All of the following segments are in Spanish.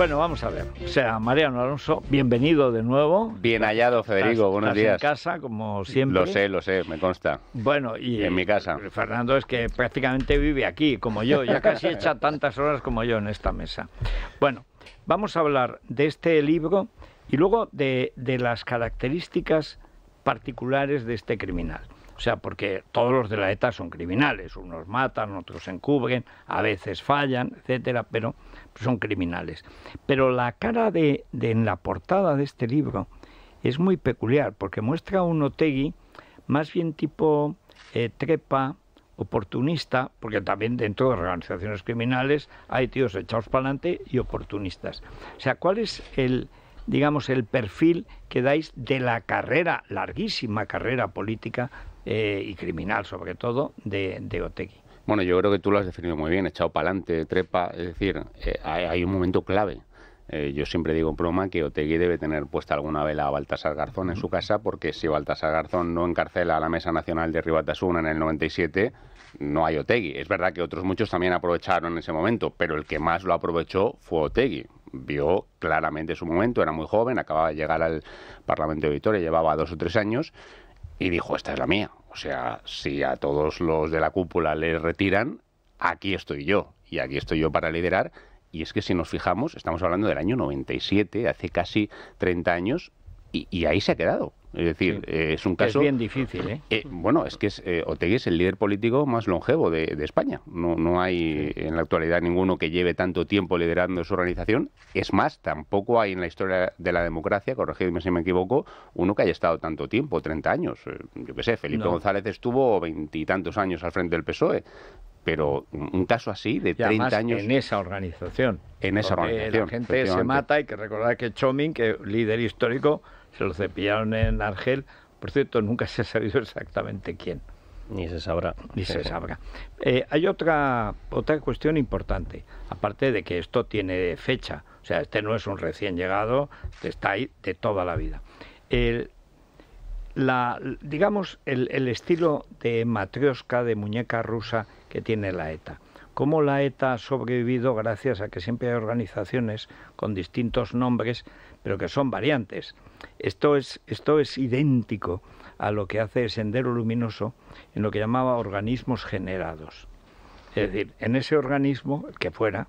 Bueno, vamos a ver. O sea, Mariano Alonso, bienvenido de nuevo. Bien hallado, Federico. buenos días. en casa, como siempre. Lo sé, lo sé, me consta. Bueno, y. En mi casa. Fernando es que prácticamente vive aquí, como yo. Ya casi echa tantas horas como yo en esta mesa. Bueno, vamos a hablar de este libro y luego de, de las características particulares de este criminal. O sea, porque todos los de la ETA son criminales, unos matan, otros encubren, a veces fallan, etcétera, pero son criminales. Pero la cara de, en la portada de este libro es muy peculiar porque muestra a un Otegui más bien tipo eh, trepa, oportunista, porque también dentro de organizaciones criminales hay tíos echados para adelante y oportunistas. O sea, ¿cuál es el, digamos, el perfil que dais de la carrera, larguísima carrera política eh, y criminal sobre todo, de, de Otegui? Bueno, yo creo que tú lo has definido muy bien, echado para adelante, trepa, es decir, eh, hay, un momento clave. Eh, yo siempre digo en broma que Otegui debe tener puesta alguna vela a Baltasar Garzón en su casa, porque si Baltasar Garzón no encarcela a la Mesa Nacional de Ribatasuna en el 97, no hay Otegui. Es verdad que otros muchos también aprovecharon ese momento, pero el que más lo aprovechó fue Otegui. Vio claramente su momento, era muy joven, acababa de llegar al Parlamento de Vitoria, llevaba dos o tres años, y dijo, esta es la mía. O sea, si a todos los de la cúpula les retiran, aquí estoy yo. Y aquí estoy yo para liderar. Y es que si nos fijamos, estamos hablando del año 97, hace casi 30 años, y, y ahí se ha quedado. Es decir, eh, es un caso. Es bien difícil, ¿eh? ¿eh? bueno, es que es, eh, Otegui es el líder político más longevo de, España. No, no hay en la actualidad ninguno que lleve tanto tiempo liderando su organización. Es más, tampoco hay en la historia de la democracia, corregidme si me equivoco, uno que haya estado tanto tiempo, 30 años. Yo qué sé, Felipe González estuvo veintitantos años al frente del PSOE pero un caso así de 30 años. En esa organización. En esa organización. La gente se mata, hay que recordar que Chomín, que líder histórico, se lo cepillaron en Argel. Por cierto, nunca se ha sabido exactamente quién. Ni se sabrá. Ni se sabrá. Eh, hay otra, otra cuestión importante, aparte de que esto tiene fecha, o sea, este no es un recién llegado, está ahí de toda la vida. la, digamos, el, el estilo de matrioska de muñeca rusa, que tiene la ETA. ¿Cómo la ETA ha sobrevivido gracias a que siempre hay organizaciones con distintos nombres, pero que son variantes? Esto es, esto es idéntico a lo que hace Sendero Luminoso en lo que llamaba organismos generados. Es decir, en ese organismo, que fuera,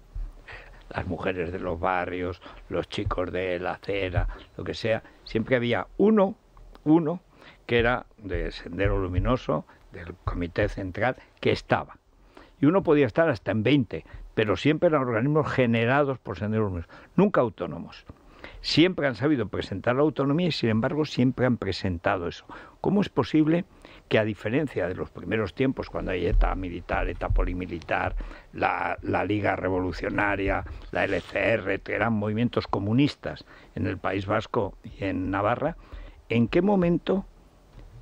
las mujeres de los barrios, los chicos de la acera, lo que sea, siempre había uno, uno, que era de Sendero Luminoso, del Comité Central, que estaba y uno podía estar hasta en 20, pero siempre eran organismos generados por senderos nunca autónomos. Siempre han sabido presentar la autonomía y, sin embargo, siempre han presentado eso. ¿Cómo es posible que, a diferencia de los primeros tiempos, cuando hay ETA militar, ETA polimilitar, la, Liga Revolucionaria, la LCR, que eran movimientos comunistas en el País Vasco y en Navarra, ¿en qué momento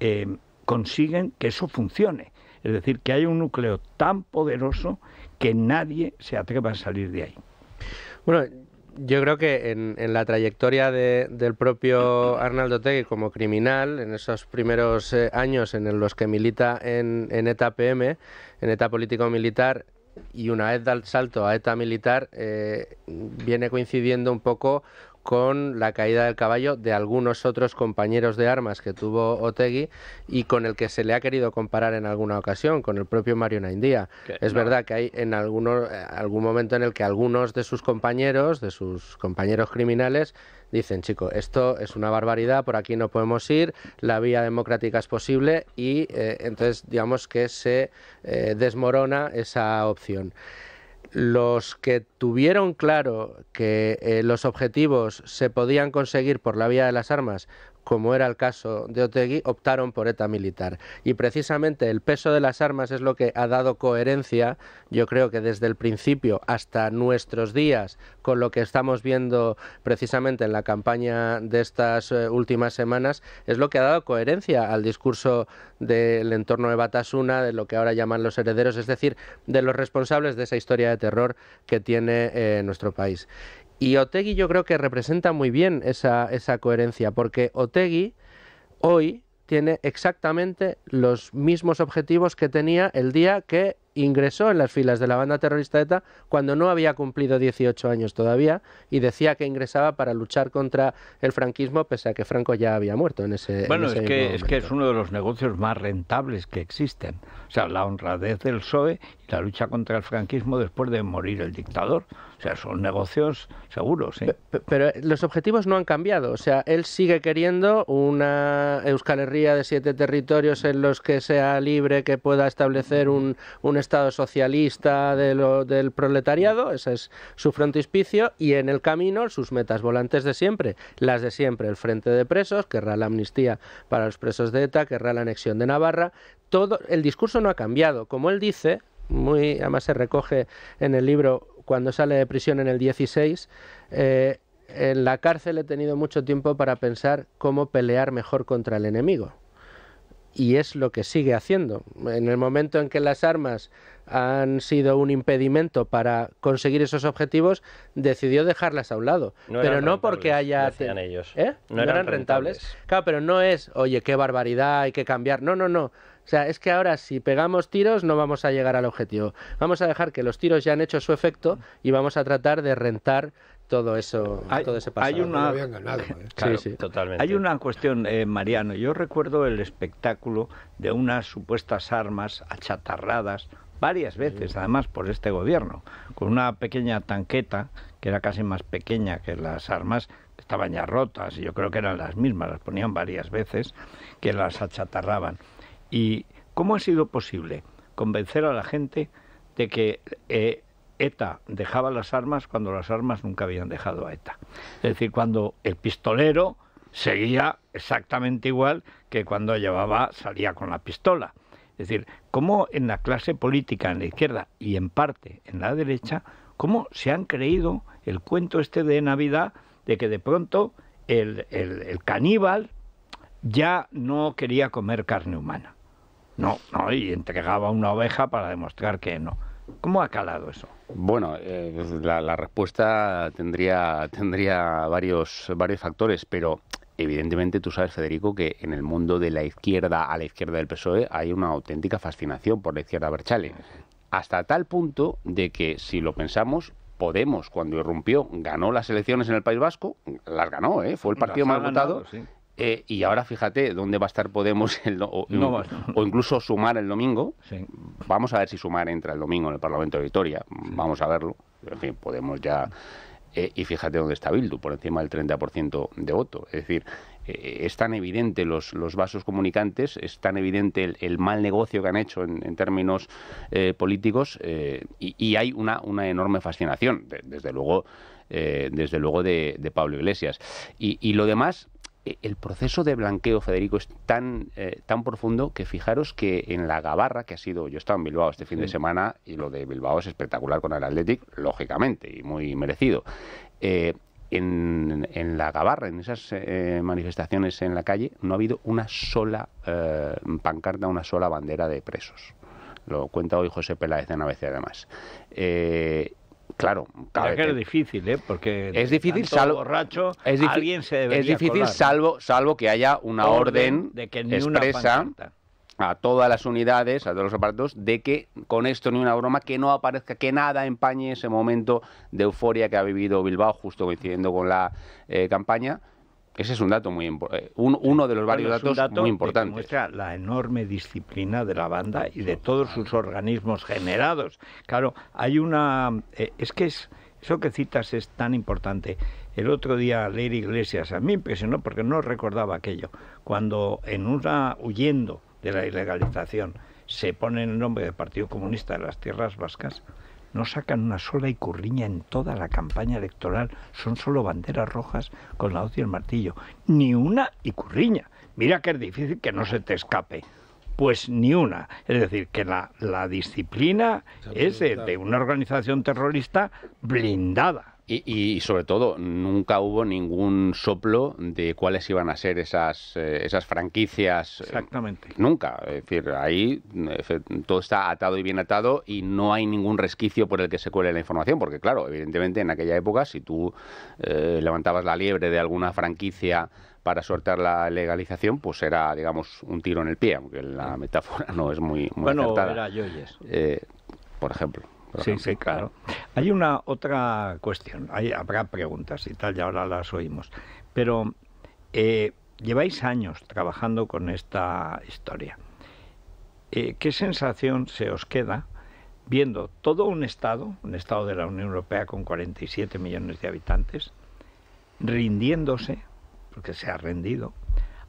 eh, consiguen que eso funcione? Es decir, que hay un núcleo tan poderoso que nadie se atreva a salir de ahí. Bueno, yo creo que en, la trayectoria del propio Arnaldo Tegui como criminal, en esos primeros eh, años en los que milita en, ETA PM, en ETA político-militar, y una vez da el salto a ETA militar, eh, viene coincidiendo un poco con la caída del caballo de algunos otros compañeros de armas que tuvo Otegui y con el que se le ha querido comparar en alguna ocasión, con el propio Mario Naindía. es verdad que hay en alguno, eh, algún momento en el que algunos de sus compañeros, de sus compañeros criminales, dicen, chico, esto es una barbaridad, por aquí no podemos ir, la vía democrática es posible y eh, entonces digamos que se eh, desmorona esa opción los que tuvieron claro que eh, los objetivos se podían conseguir por la vía de las armas como era el caso de Otegui, optaron por ETA militar. Y precisamente el peso de las armas es lo que ha dado coherencia, yo creo que desde el principio hasta nuestros días, con lo que estamos viendo precisamente en la campaña de estas eh, últimas semanas, es lo que ha dado coherencia al discurso del entorno de Batasuna, de lo que ahora llaman los herederos, es decir, de los responsables de esa historia de terror que tiene eh, nuestro país. Y Otegi yo creo que representa muy bien esa, esa coherencia, porque Otegi hoy tiene exactamente los mismos objetivos que tenía el día que ingresó en las filas de la banda terrorista ETA cuando no había cumplido 18 años todavía y decía que ingresaba para luchar contra el franquismo pese a que Franco ya había muerto en ese Bueno, es, que, es uno de los negocios más rentables que existen. O sea, la honradez del PSOE y la lucha contra el franquismo después de morir el dictador. O sea, son negocios seguros. ¿eh? Pero, los objetivos no han cambiado. O sea, él sigue queriendo una Euskal Herria de siete territorios en los que sea libre, que pueda establecer un, un Estado socialista del proletariado, ese es su frontispicio, y en el camino sus metas volantes de siempre, las de siempre, el frente de presos, querrá la amnistía para los presos de ETA, querrá la anexión de Navarra, todo, el discurso no ha cambiado, como él dice, muy, además se recoge en el libro cuando sale de prisión en el 16, eh, en la cárcel he tenido mucho tiempo para pensar cómo pelear mejor contra el enemigo y es lo que sigue haciendo. En el momento en que las armas han sido un impedimento para conseguir esos objetivos, decidió dejarlas a un lado. pero no porque haya... Ellos. ¿Eh? No, eran, rentables. rentables. Claro, pero no es, oye, qué barbaridad, hay que cambiar. No, no, no. O sea, es que ahora si pegamos tiros no vamos a llegar al objetivo. Vamos a dejar que los tiros ya han hecho su efecto y vamos a tratar de rentar todo eso, hay, todo ese Hay una, ganado, ¿eh? Totalmente. Hay una cuestión, eh, Mariano. Yo recuerdo el espectáculo de unas supuestas armas achatarradas varias veces, además, por este gobierno, con una pequeña tanqueta que era casi más pequeña que las armas, estaban ya rotas, y yo creo que eran las mismas, las ponían varias veces, que las achatarraban. ¿Y cómo ha sido posible convencer a la gente de que eh, ETA dejaba las armas cuando las armas nunca habían dejado a ETA. Es decir, cuando el pistolero seguía exactamente igual que cuando llevaba, salía con la pistola. Es decir, como en la clase política, en la izquierda y en parte en la derecha, cómo se han creído el cuento este de Navidad de que de pronto el, el caníbal ya no quería comer carne humana. No, no, y entregaba una oveja para demostrar que no. ¿Cómo ha calado eso? Bueno, eh, la, respuesta tendría, tendría varios, varios factores, pero evidentemente tú sabes, Federico, que en el mundo de la izquierda a la izquierda del PSOE hay una auténtica fascinación por la izquierda Berchale. Hasta tal punto de que, si lo pensamos, Podemos, cuando irrumpió, ganó las elecciones en el País Vasco, las ganó, ¿eh? fue el partido más votado. Eh, y ahora fíjate dónde va a estar Podemos o, incluso sumar el domingo. Vamos a ver si sumar entra el domingo en el Parlamento de Victoria. Vamos a verlo. En fin, Podemos ya. Eh, y fíjate dónde está Bildu, por encima del 30% de voto. Es decir, eh, es tan evidente los, los, vasos comunicantes, es tan evidente el, mal negocio que han hecho en, términos políticos y, hay una, una enorme fascinación, desde luego, desde luego de, Pablo Iglesias. y lo demás eh, el proceso de blanqueo, Federico, es tan, eh, tan profundo que fijaros que en la gabarra, que ha sido, yo estaba en Bilbao este fin de semana y lo de Bilbao es espectacular con el Athletic, lógicamente, y muy merecido. Eh, en, la gabarra, en esas manifestaciones en la calle, no ha habido una sola pancarta, una sola bandera de presos. Lo cuenta hoy José Peláez una vez además claro. claro que es difícil, ¿eh? Porque es difícil, salvo es difícil, salvo salvo que haya una orden, de que ni expresa a todas las unidades, a todos los aparatos, de que con esto ni una broma, que no aparezca, que nada empañe ese momento de euforia que ha vivido Bilbao, justo coincidiendo con la eh, campaña ese es un dato muy importante, eh, uno de los varios datos muy importantes. Que muestra la enorme disciplina de la banda y de todos sus organismos generados. Claro, hay una... Eh, es que eso que citas es tan importante. El otro día leer Iglesias a mí impresionó porque no recordaba aquello. Cuando en una huyendo de la ilegalización se pone el nombre del Partido Comunista de las Tierras Vascas, no sacan una sola icurriña en toda la campaña electoral. Son solo banderas rojas con la hoz y el martillo. Ni una icurriña. Mira que es difícil que no se te escape. Pues ni una. Es decir, que la, disciplina es de una organización terrorista blindada. Y, sobre todo, nunca hubo ningún soplo de cuáles iban a ser esas, eh, esas franquicias. Eh, Exactamente. Nunca. Es decir, ahí todo está atado y bien atado y no hay ningún resquicio por el que se cuele la información. Porque, claro, evidentemente en aquella época, si tú eh, levantabas la liebre de alguna franquicia para sortear la legalización, pues era, digamos, un tiro en el pie, aunque la metáfora no es muy, muy bueno, Era por ejemplo. sí, sí, claro. Hay una otra cuestión, hay, habrá preguntas y tal, ya ahora las oímos, pero eh, lleváis años trabajando con esta historia. Eh, ¿Qué sensación se os queda viendo todo un Estado, un Estado de la Unión Europea con 47 millones de habitantes, rindiéndose, porque se ha rendido,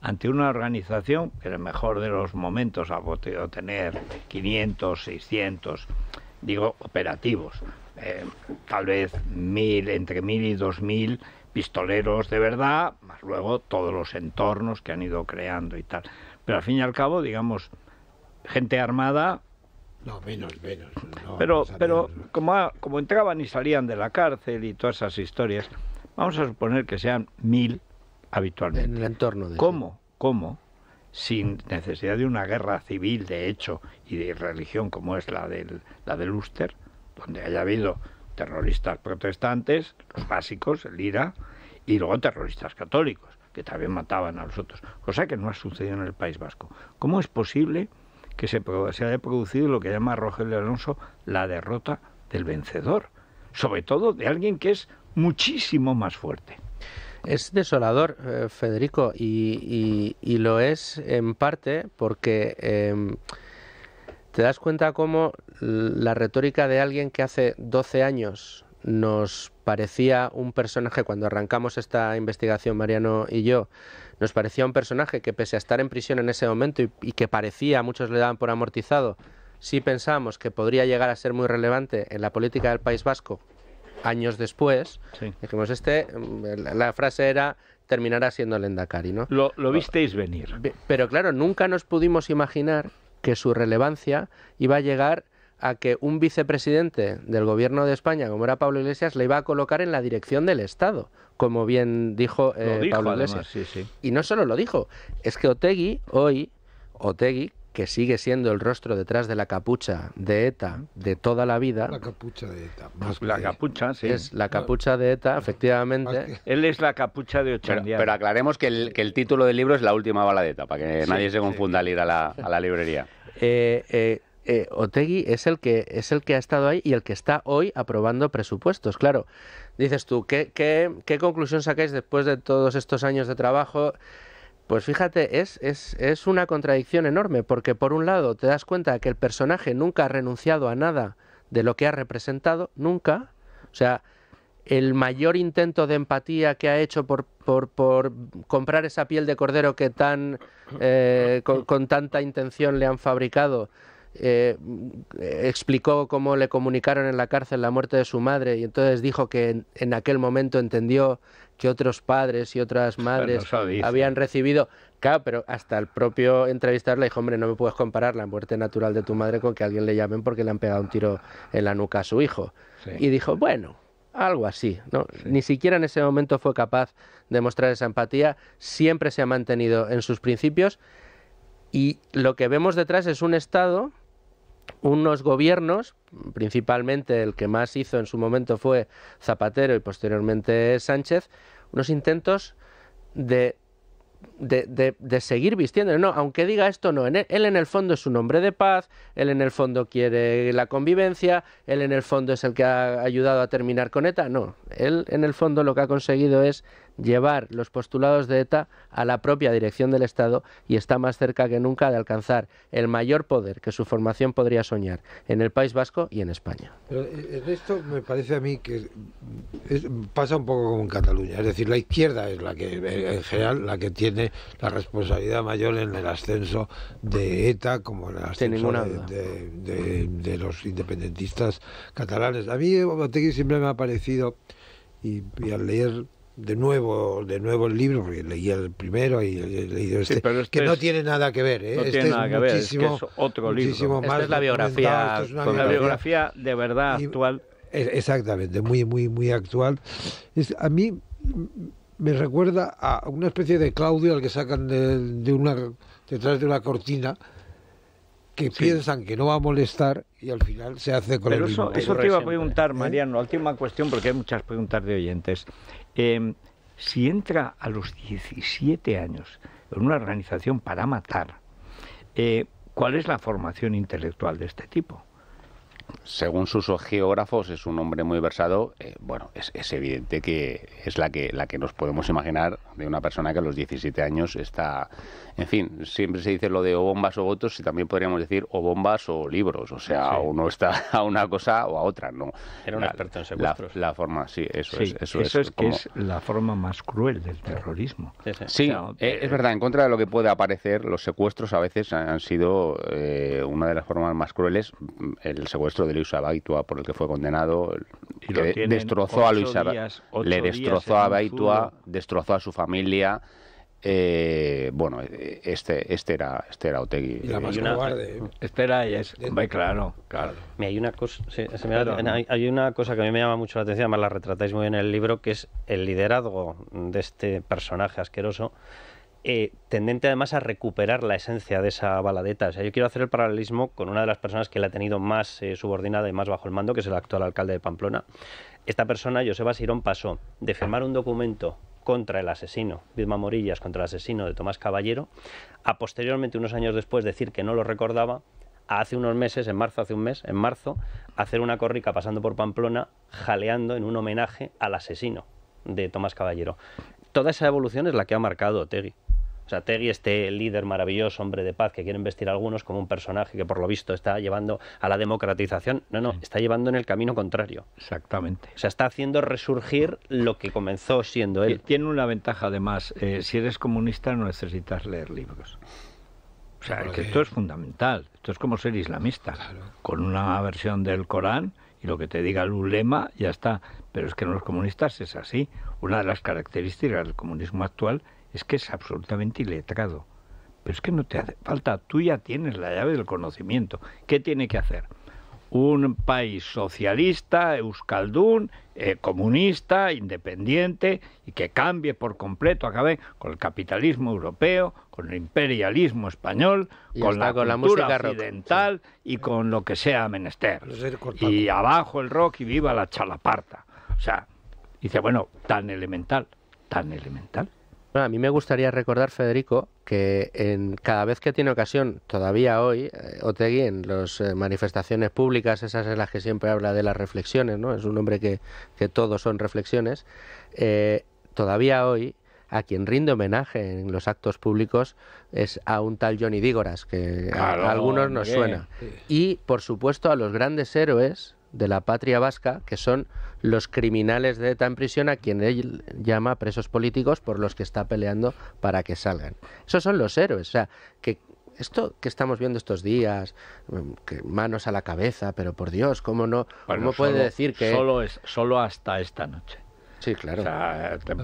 ante una organización que en el mejor de los momentos ha podido tener 500, 600, digo, operativos, eh, tal vez mil, entre mil y dos mil pistoleros de verdad, más luego todos los entornos que han ido creando y tal. Pero al fin y al cabo, digamos, gente armada. No, menos, menos. pero pero como, como entraban y salían de la cárcel y todas esas historias, vamos a suponer que sean mil habitualmente. En el entorno ¿Cómo? ¿Cómo? Sin necesidad de una guerra civil, de hecho, y de religión como es la del, la del donde haya habido terroristas protestantes, los básicos, el IRA, y luego terroristas católicos, que también mataban a los otros, cosa que no ha sucedido en el País Vasco. ¿Cómo es posible que se, haya producido lo que llama Rogelio Alonso la derrota del vencedor? Sobre todo de alguien que es muchísimo más fuerte. Es desolador, eh, Federico, y, lo es en parte porque em, te das cuenta cómo la retórica de alguien que hace 12 años nos parecía un personaje, cuando arrancamos esta investigación Mariano y yo, nos parecía un personaje que pese a estar en prisión en ese momento y, que parecía, muchos le daban por amortizado, sí pensamos que podría llegar a ser muy relevante en la política del País Vasco años después, dijimos, este, mm, la, frase era, terminará siendo el ¿no? lo visteis venir. Pero claro, nunca nos pudimos imaginar que su relevancia iba a llegar a que un vicepresidente del gobierno de España, como era Pablo Iglesias, le iba a colocar en la dirección del Estado, como bien dijo, eh, Pablo Iglesias. Y no solo lo dijo, es que Otegui hoy, Otegui, que sigue siendo el rostro detrás de la capucha de ETA de toda la vida. La capucha de ETA. Pues la capucha, sí. Es la capucha de ETA, efectivamente. Él es la capucha de Ocho. Pero, aclaremos que el, título del libro es La última bala de ETA, para que nadie se confunda al ir a la, librería. eh, eh eh, Otegi es el, que, es el que ha estado ahí y el que está hoy aprobando presupuestos. Claro, dices tú, ¿qué, conclusión sacáis después de todos estos años de trabajo? Pues fíjate, es, es, una contradicción enorme, porque por un lado te das cuenta que el personaje nunca ha renunciado a nada de lo que ha representado, nunca. O sea, el mayor intento de empatía que ha hecho por, por, comprar esa piel de cordero que tan, eh, con, tanta intención le han fabricado, eh, explicó cómo le comunicaron en la cárcel la muerte de su madre y entonces dijo que en, aquel momento entendió que otros padres y otras madres habían recibido. Claro, pero hasta el propio entrevistarla dijo, hombre, no me puedes comparar la muerte natural de tu madre con que alguien le llamen porque le han pegado un tiro en la nuca a su hijo. Y dijo, bueno, algo así. ¿no? Ni siquiera en ese momento fue capaz de mostrar esa empatía, siempre se ha mantenido en sus principios y lo que vemos detrás es un Estado unos gobiernos, principalmente el que más hizo en su momento fue Zapatero y posteriormente Sánchez, unos intentos de, de, de, seguir vistiendo. No, aunque diga esto, no. E, él en el fondo es un hombre de paz, él en el fondo quiere la convivencia, él en el fondo es el que ha ayudado a terminar con ETA. No, él en el fondo lo que ha conseguido es llevar los postulados de ETA a la propia dirección del Estado y está más cerca que nunca de alcanzar el mayor poder que su formación podría soñar en el País Vasco y en España. en eh, esto me parece a mí que pasa un poco como en Cataluña, es decir, la izquierda es la que eh, en general la que tiene la responsabilidad mayor en el ascenso de ETA como en el ascenso de, los independentistas catalanes. A mí siempre me ha parecido y al leer de nuevo de nuevo el libro porque leía el primero y he leído este, este, que no tiene nada que ver ¿eh? este tiene es nada que ver es, otro libro es la biografía es biografía, de verdad actual e, exactamente muy muy muy actual a mí me recuerda a una especie de Claudio al que sacan de, de una detrás de una cortina que piensan que no va a molestar y al final se hace con el eso, eso te iba a preguntar, ¿eh? Mariano, última cuestión, porque hay muchas preguntas de oyentes. Em, si entra a los 17 años en una organización para matar, eh, ¿cuál es la formación intelectual de este tipo? según sus geógrafos, es un hombre muy versado. Eh, bueno, es, es, evidente que es la que, la que nos podemos imaginar de una persona que a los 17 años está. En fin, siempre se dice lo de o bombas o votos, y también podríamos decir o bombas o libros. O sea, uno está a una cosa o a otra, ¿no? Era un experto en secuestros. La, forma, sí, eso es. Eso, es, que es la forma más cruel del terrorismo. Sí, eh, es verdad, en contra de lo que puede aparecer, los secuestros a veces han sido eh, una de las formas más crueles. El secuestro de Luis Abaitua por el que fue condenado, y destrozó a Luis le destrozó a Abaitua, destrozó a su familia. Eh, bueno, eh, este, este era, este era Otegui. Y la eh, más es. claro, hay una cosa, hay una cosa que a mí me llama mucho la atención, además la retratáis muy bien en el libro, que es el liderazgo de este personaje asqueroso eh, tendente además a recuperar la esencia de esa baladeta. O sea, yo quiero hacer el paralelismo con una de las personas que la ha tenido más eh, subordinada y más bajo el mando, que es el actual alcalde de Pamplona. Esta persona, Joseba Sirón, pasó de firmar un documento contra el asesino, Vilma Morillas, contra el asesino de Tomás Caballero, a posteriormente, unos años después, decir que no lo recordaba, a hace unos meses, en marzo, hace un mes, en marzo, hacer una córrica pasando por Pamplona, jaleando en un homenaje al asesino de Tomás Caballero toda esa evolución es la que ha marcado Tegui. O sea, Tegui, este líder maravilloso, hombre de paz, que quieren vestir algunos como un personaje que por lo visto está llevando a la democratización. No, no, está llevando en el camino contrario. Exactamente. O sea, está haciendo resurgir lo que comenzó siendo él. Tiene una ventaja además. Eh, si eres comunista no necesitas leer libros. O sea, que esto es fundamental. Esto es como ser islamista. Claro. Con una versión del Corán y lo que te diga el ulema, ya está. Pero es que en los comunistas es así. Una de las características del comunismo actual es que es absolutamente iletrado. Pero es que no te hace falta, tú ya tienes la llave del conocimiento. ¿Qué tiene que hacer? Un país socialista, euskaldún, eh, comunista, independiente, y que cambie por completo, acabe con el capitalismo europeo, con el imperialismo español, con la con cultura occidental y con lo que sea menester. Y abajo el rock y viva la chalaparta. O sea, dice, bueno, tan elemental, tan elemental. Bueno, a mí me gustaría recordar, Federico, que en, cada vez que tiene ocasión, todavía hoy, eh, Otegui, en las eh, manifestaciones públicas, esas es las que siempre habla de las reflexiones, ¿no? Es un hombre que, todos son reflexiones. Eh, todavía hoy, a quien rinde homenaje en los actos públicos es a un tal Johnny Dígoras, que a algunos nos suena. Y, por supuesto, a los grandes héroes de la patria vasca, que son los criminales de ETA en prisión, a quien él llama presos políticos por los que está peleando para que salgan. Esos son los héroes, o sea, que esto que estamos viendo estos días, mm, manos a la cabeza, pero por Dios, ¿cómo no? ¿Cómo puede decir que solo es solo hasta esta noche? Sí, claro.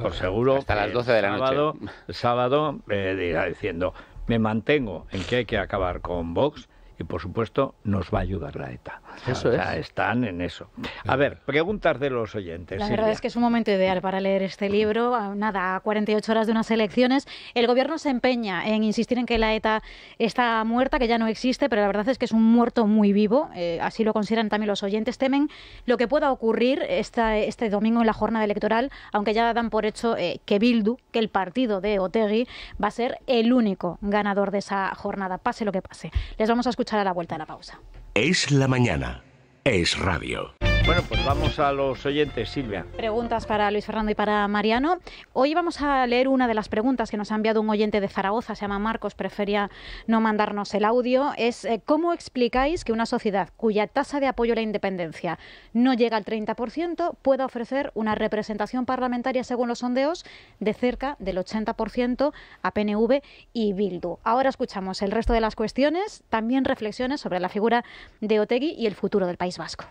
por seguro. Hasta las 12 de sábado, noche. Sábado eh, dirá diciendo, me mantengo en que hay que acabar con Vox y por supuesto nos va a ayudar la ETA. Eso o sea, están en eso. A ver, preguntas de los oyentes. La verdad es que es un momento ideal para leer este libro. Nada, a 48 horas de unas elecciones. El gobierno se empeña en insistir en que la ETA está muerta, que ya no existe, pero la verdad es que es un muerto muy vivo. Eh, así lo consideran también los oyentes. Temen lo que pueda ocurrir este domingo en la jornada electoral, aunque ya dan por hecho eh, que Bildu, que el partido de Otegi, va a ser el único ganador de esa jornada, pase lo que pase. Les vamos a escuchar escuchar a la vuelta a la pausa. Es la mañana. Es radio. Bueno, pues vamos a los oyentes, Silvia. Preguntas para Luis Fernando y para Mariano. Hoy vamos a leer una de las preguntas que nos ha enviado un oyente de Zaragoza, se llama Marcos, prefería no mandarnos el audio. Es eh, ¿cómo explicáis que una sociedad cuya tasa de apoyo a la independencia no llega al 30% pueda ofrecer una representación parlamentaria, según los sondeos, de cerca del 80% a PNV y Bildu? Ahora escuchamos el resto de las cuestiones, también reflexiones sobre la figura de Otegui y el futuro del País Vasco.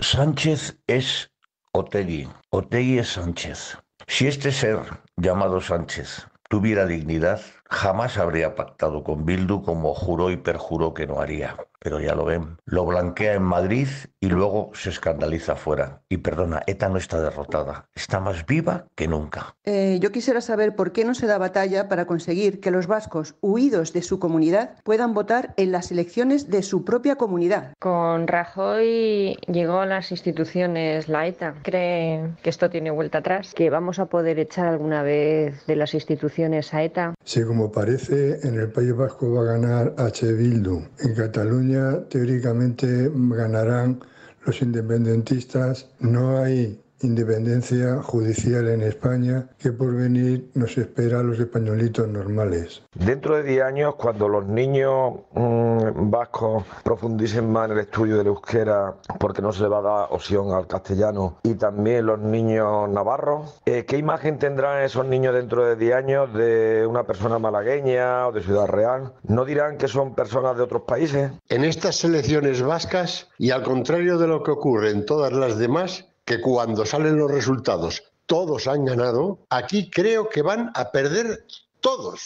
Sánchez es Otegui, Otegui es Sánchez. Si este ser llamado Sánchez tuviera dignidad, jamás habría pactado con Bildu como juró y perjuró que no haría. Pero ya lo ven. Lo blanquea en Madrid y luego se escandaliza afuera. Y perdona, ETA no está derrotada. Está más viva que nunca. Eh, yo quisiera saber por qué no se da batalla para conseguir que los vascos huidos de su comunidad puedan votar en las elecciones de su propia comunidad. Con Rajoy llegó a las instituciones la ETA. ¿Creen que esto tiene vuelta atrás, que vamos a poder echar alguna vez de las instituciones a ETA como parece, en el País Vasco va a ganar H. Bildu. En Cataluña, teóricamente, ganarán los independentistas. No hay independencia judicial en España que por venir nos espera a los españolitos normales. Dentro de 10 años, cuando los niños mm, vascos profundicen más en el estudio de la euskera porque no se le va a dar opción al castellano y también los niños navarros, eh, ¿qué imagen tendrán esos niños dentro de 10 años de una persona malagueña o de Ciudad Real? ¿No dirán que son personas de otros países? En estas elecciones vascas, y al contrario de lo que ocurre en todas las demás, que cuando salen los resultados todos han ganado, aquí creo que van a perder todos.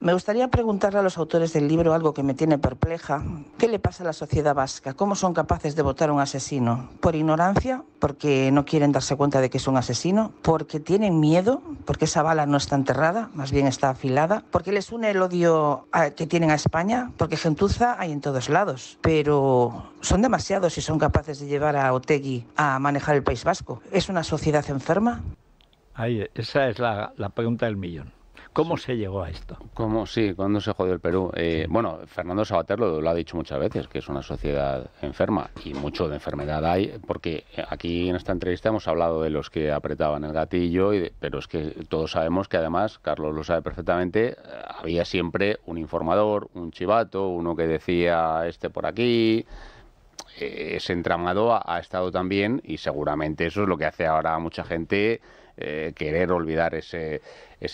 Me gustaría preguntarle a los autores del libro algo que me tiene perpleja. ¿Qué le pasa a la sociedad vasca? ¿Cómo son capaces de votar a un asesino? ¿Por ignorancia? ¿Porque no quieren darse cuenta de que es un asesino? ¿Porque tienen miedo? ¿Porque esa bala no está enterrada? Más bien está afilada. ¿Porque les une el odio que tienen a España? Porque gentuza hay en todos lados. Pero son demasiados si son capaces de llevar a Otegui a manejar el País Vasco. ¿Es una sociedad enferma? esa es la pregunta del millón. ¿Cómo se llegó a esto? ¿Cómo sí? ¿Cuándo se jodió el Perú? Eh, bueno, Fernando Sabater lo, ha dicho muchas veces, que es una sociedad enferma y mucho de enfermedad hay, porque aquí en esta entrevista hemos hablado de los que apretaban el gatillo, y pero es que todos sabemos que además, Carlos lo sabe perfectamente, había siempre un informador, un chivato, uno que decía este por aquí eh, ese entramado ha, estado también y seguramente eso es lo que hace ahora mucha gente eh, querer olvidar ese,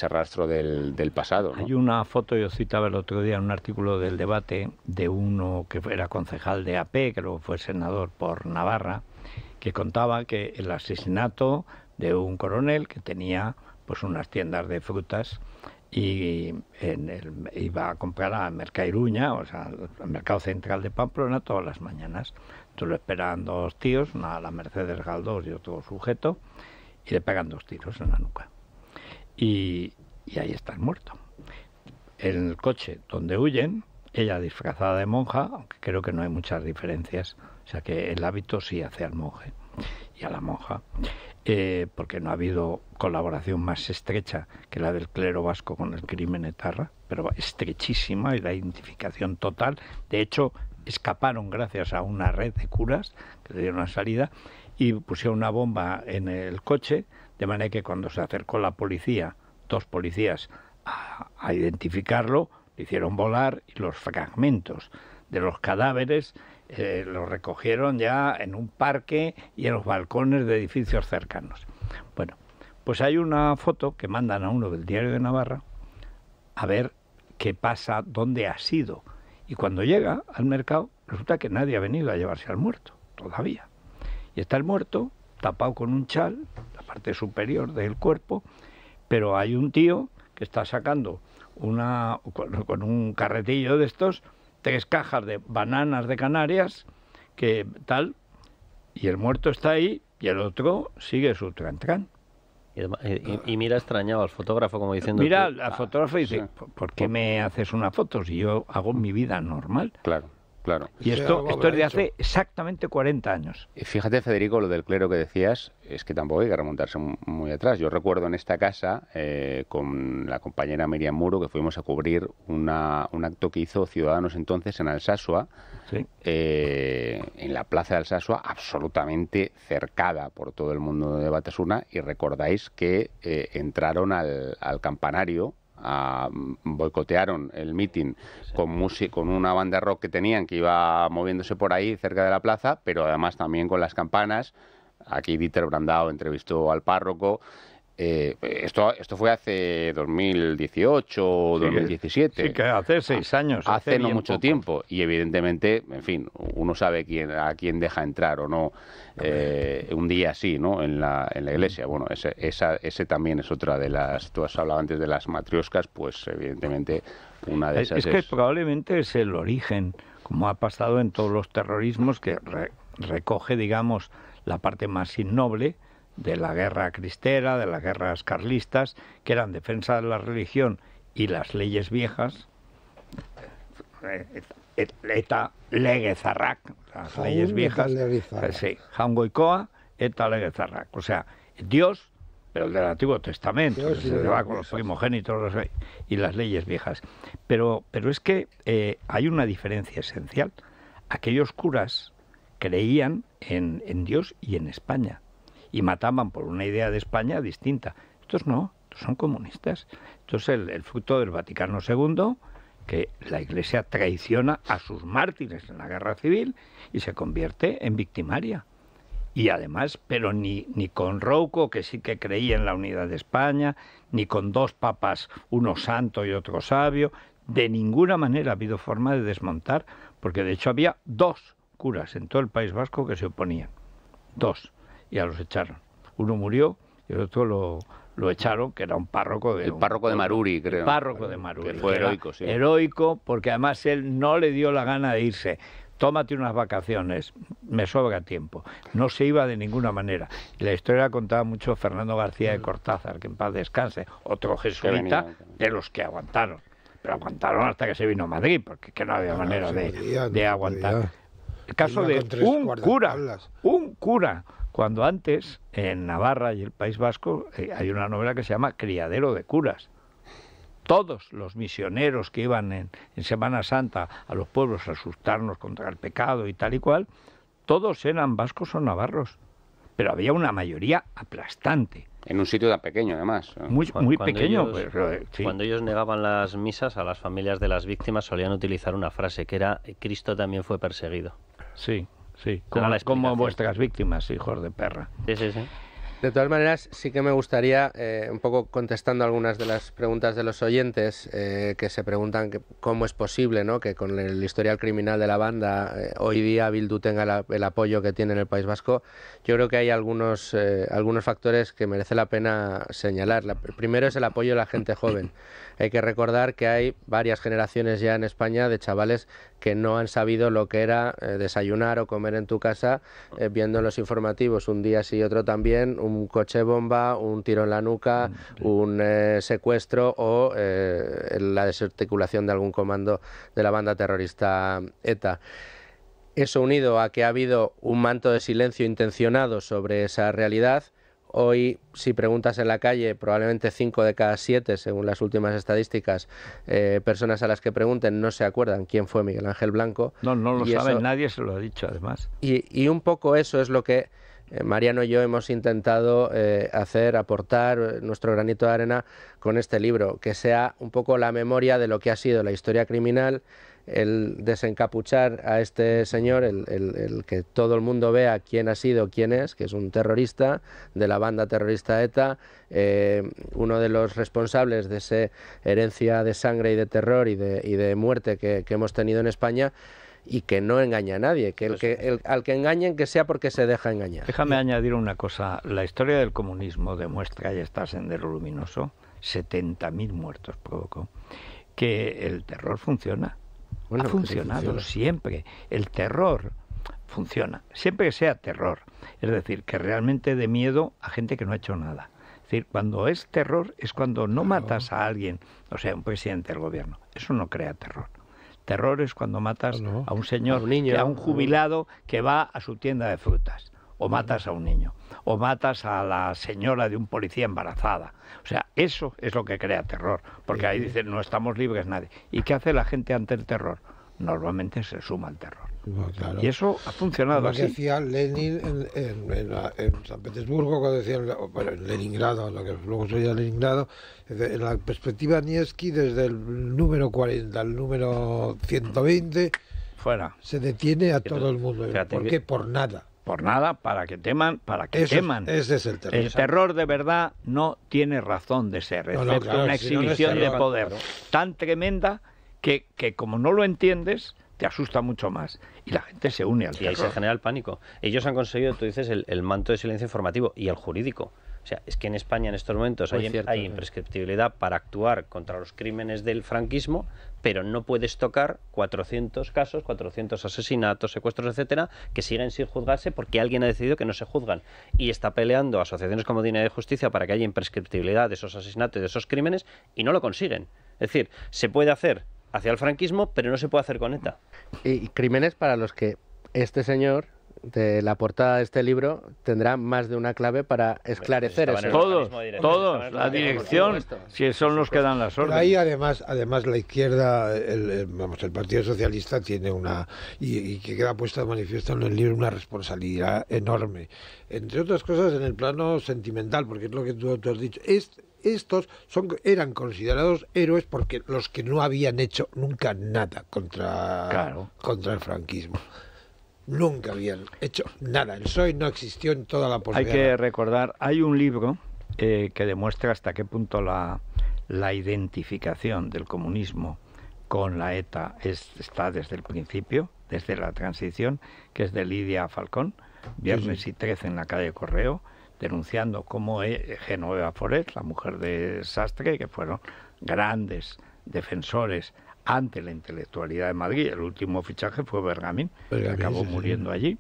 rastro del, pasado. Hay una foto, yo citaba el otro día en un artículo del debate de uno que era concejal de AP, que luego fue senador por Navarra, que contaba que el asesinato de un coronel que tenía pues unas tiendas de frutas y iba a comprar a Mercairuña, o sea, al mercado central de Pamplona todas las mañanas. Entonces lo esperaban dos tíos, una la Mercedes Galdós y otro sujeto, y le pegan dos tiros en la nuca. Y, y ahí está el muerto. En el coche donde huyen, ella disfrazada de monja, aunque creo que no hay muchas diferencias, o sea que el hábito sí hace al monje y a la monja, eh, porque no ha habido colaboración más estrecha que la del clero vasco con el crimen etarra, pero estrechísima y la identificación total. De hecho, escaparon gracias a una red de curas que le dieron la salida y pusieron una bomba en el coche, de manera que cuando se acercó la policía, dos policías, a, identificarlo, hicieron volar y los fragmentos de los cadáveres ...lo eh, los recogieron ya en un parque y en los balcones de edificios cercanos. Bueno, pues hay una foto que mandan a uno del Diario de Navarra a ver qué pasa, dónde ha sido. Y cuando llega al mercado, resulta que nadie ha venido a llevarse al muerto, todavía. Y está el muerto, tapado con un chal, la parte superior del cuerpo, pero hay un tío que está sacando una, con, un carretillo de estos tres cajas de bananas de Canarias, que tal, y el muerto está ahí y el otro sigue su tran-tran. Eh, y, mira extrañado al fotógrafo como diciendo... Mira al ah, fotógrafo y dice, ¿por qué me haces una foto si yo hago mi vida normal? Claro. Claro. Y esto, es de hace exactamente 40 años. Fíjate, Federico, lo del clero que decías, es que tampoco hay que remontarse muy atrás. Yo recuerdo en esta casa, eh, con la compañera Miriam Muro, que fuimos a cubrir un acto que hizo Ciudadanos entonces en Alsasua, eh, en la plaza de Alsasua, absolutamente cercada por todo el mundo de Batasuna, y recordáis que eh, entraron al, al campanario Mm, boicotearon el meeting con, con una banda rock que tenían que iba moviéndose por ahí cerca de la plaza, pero además también con las campanas. Aquí Dieter Brandao entrevistó al párroco eh, esto, esto fue hace 2018 o 2017. Sí, que hace seis años. Hace, no mucho tiempo. Y evidentemente, en fin, uno sabe quién, a quién deja entrar o no eh, un día así, ¿no? En la, mm. iglesia. Bueno, ese, ese también es otra de las. Tú has hablado antes de las matrioscas, pues evidentemente una de esas. Es, que probablemente es el origen, como ha pasado en todos los terrorismos, que recoge, digamos, la parte más innoble de la guerra cristera, de las guerras carlistas, que eran defensa de la religión y las leyes viejas, eta legezarrak, las leyes viejas, sí, Hangoikoa, eta legezarrak, o sea, Dios, pero el del Antiguo Testamento, se va con los primogénitos y las leyes viejas. Pero, pero es que eh, hay una diferencia esencial. Aquellos curas creían en, en Dios y en España y mataban por una idea de España distinta. Estos no, estos son comunistas. ...entonces el, fruto del Vaticano II, que la Iglesia traiciona a sus mártires en la guerra civil y se convierte en victimaria. Y además, pero ni, ni con Rouco, que sí que creía en la unidad de España, ni con dos papas, uno santo y otro sabio, de ninguna manera ha habido forma de desmontar, porque de hecho había dos curas en todo el País Vasco que se oponían. Dos y a los echaron. Uno murió y el otro lo, lo echaron, que era un párroco de... El párroco de Maruri, creo. párroco de Maruri. fue heroico, sí. Heroico, porque además él no le dio la gana de irse. Tómate unas vacaciones, me sobra tiempo. No se iba de ninguna manera. La historia la contaba mucho Fernando García de mm. Cortázar, que en paz descanse, otro jesuita de los que aguantaron. Pero aguantaron hasta que se vino a Madrid, porque que no había ah, manera de, ah, de aguantar. El caso de un cura, un cura cuando antes, en Navarra y el País Vasco, eh, hay una novela que se llama Criadero de Curas. Todos los misioneros que iban en, Semana Santa a los pueblos a asustarnos contra el pecado y tal y cual, todos eran vascos o navarros. Pero había una mayoría aplastante. En un sitio tan pequeño, además. Muy, muy pequeño. Eh, cuando ellos negaban las misas, a las familias de las víctimas solían utilizar una frase que era: Cristo también fue perseguido. Sí como, vuestras víctimas, hijos de perra. De todas maneras, sí que me gustaría, eh, un poco contestando algunas de las preguntas de los oyentes eh, que se preguntan cómo es posible ¿no? que con el historial criminal de la banda eh, hoy día Bildu tenga el apoyo que tiene en el País Vasco. Yo creo que hay algunos, algunos factores que merece la pena señalar. primero es el apoyo de la gente joven. Hay que recordar que hay varias generaciones ya en España de chavales que no han sabido lo que era eh, desayunar o comer en tu casa, eh, viendo los informativos un día sí y otro también, un coche bomba, un tiro en la nuca, mm, un eh, secuestro o la desarticulación de algún comando de la banda terrorista ETA. Eso unido a que ha habido un manto de silencio intencionado sobre esa realidad, Hoy, si preguntas en la calle, probablemente cinco de cada siete, según las últimas estadísticas, eh, personas a las que pregunten no se acuerdan quién fue Miguel Ángel Blanco. No, no lo saben, nadie se lo ha dicho además. Y, un poco eso es lo que eh, Mariano y yo hemos intentado eh, hacer, aportar nuestro granito de arena con este libro, que sea un poco la memoria de lo que ha sido la historia criminal el desencapuchar a este señor, el, que todo el mundo vea quién ha sido, quién es, que es un terrorista de la banda terrorista ETA, eh, uno de los responsables de esa herencia de sangre y de terror y de, muerte que, hemos tenido en España y que no engaña a nadie, que, el pues que al que engañen que sea porque se deja engañar. Déjame añadir una cosa, la historia del comunismo demuestra, y está Sendero Luminoso, 70.000 muertos provocó, que el terror funciona ha funcionado siempre. El terror funciona, siempre que sea terror. Es decir, que realmente dé miedo a gente que no ha hecho nada. Es decir, cuando es terror es cuando no matas a alguien, o sea, un presidente del gobierno. Eso no crea terror. Terror es cuando matas ah, a un señor, niño, a un jubilado que va a su tienda de frutas o matas a un niño, o matas a la señora de un policía embarazada. O sea, eso es lo que crea terror, porque ahí dicen no estamos libres nadie. ¿Y qué hace la gente ante el terror? Normalmente se suma al terror. Y eso ha funcionado así. decía Lenin en, San Petersburgo, cuando decía, en Leningrado, lo que luego Leningrado, en la perspectiva Niesky, desde el número 40 al número 120, Fuera. se detiene a todo el mundo. ¿Por qué? Por nada por nada, para que teman, para que teman. Ese es el terror. El terror de verdad no tiene razón de ser, es una exhibición de poder tan tremenda que, como no lo entiendes, te asusta mucho más y la gente se une al y Y se genera el pánico. Ellos han conseguido, tú dices, el, manto de silencio informativo y el jurídico. O sea, es que en España en estos momentos hay, hay, imprescriptibilidad para actuar contra los crímenes del franquismo, pero no puedes tocar 400 casos, 400 asesinatos, secuestros, etcétera, que siguen sin juzgarse porque alguien ha decidido que no se juzgan. Y está peleando asociaciones como Dinero de Justicia para que haya imprescriptibilidad de esos asesinatos, de esos crímenes, y no lo consiguen. Es decir, se puede hacer hacia el franquismo, pero no se puede hacer con ETA. Y crímenes para los que este señor de la portada de este libro tendrá más de una clave para pues esclarecer eso. Todos, todos, la dirección, si son los que dan las órdenes. ahí además, además la izquierda, el, vamos, el Partido Socialista tiene una, y, que queda puesta de manifiesto en el libro, una responsabilidad enorme. Entre otras cosas en el plano sentimental, porque es lo que tú, has dicho. estos son, eran considerados héroes porque los que no habían hecho nunca nada contra, contra el franquismo nunca habían hecho nada. El PSOE no existió en toda la posguerra. Hay que recordar, hay un libro eh, que demuestra hasta qué punto la, la identificación del comunismo con la ETA está desde el principio, desde la transición, que es de Lidia Falcón, viernes y 13 en la calle Correo, denunciando cómo eh, Genoveva Forés, la mujer de Sastre, que fueron grandes defensores ante la intelectualidad de Madrid. El último fichaje fue Bergamín, que acabó muriendo allí.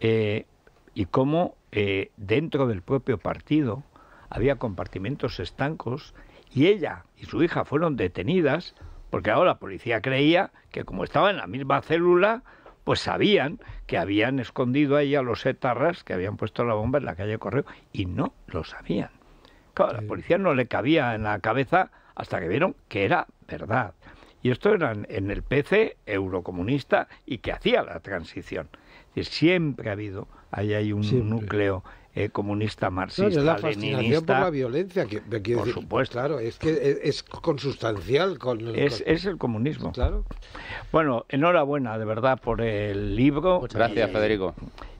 Eh, y cómo eh, dentro del propio partido había compartimentos estancos y ella y su hija fueron detenidas porque ahora la policía creía que como estaba en la misma célula, pues sabían que habían escondido ahí a los etarras que habían puesto la bomba en la calle Correo y no lo sabían. Claro, la policía no le cabía en la cabeza hasta que vieron que era verdad. Y esto era en el PC eurocomunista y que hacía la transición. siempre ha habido, ahí hay un núcleo eh, comunista marxista. No, la fascinación por la violencia, por supuesto. Claro, es que es, consustancial con el, es, el comunismo. Claro. Bueno, enhorabuena de verdad por el libro. gracias, Federico.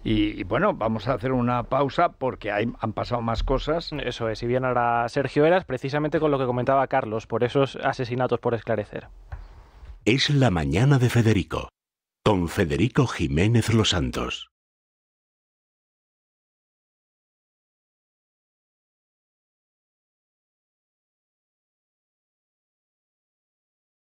Y, bueno, vamos a hacer una pausa porque han pasado más cosas. Eso es, y bien ahora Sergio Eras, precisamente con lo que comentaba Carlos, por esos asesinatos por esclarecer es La Mañana de Federico, con Federico Jiménez Los Santos.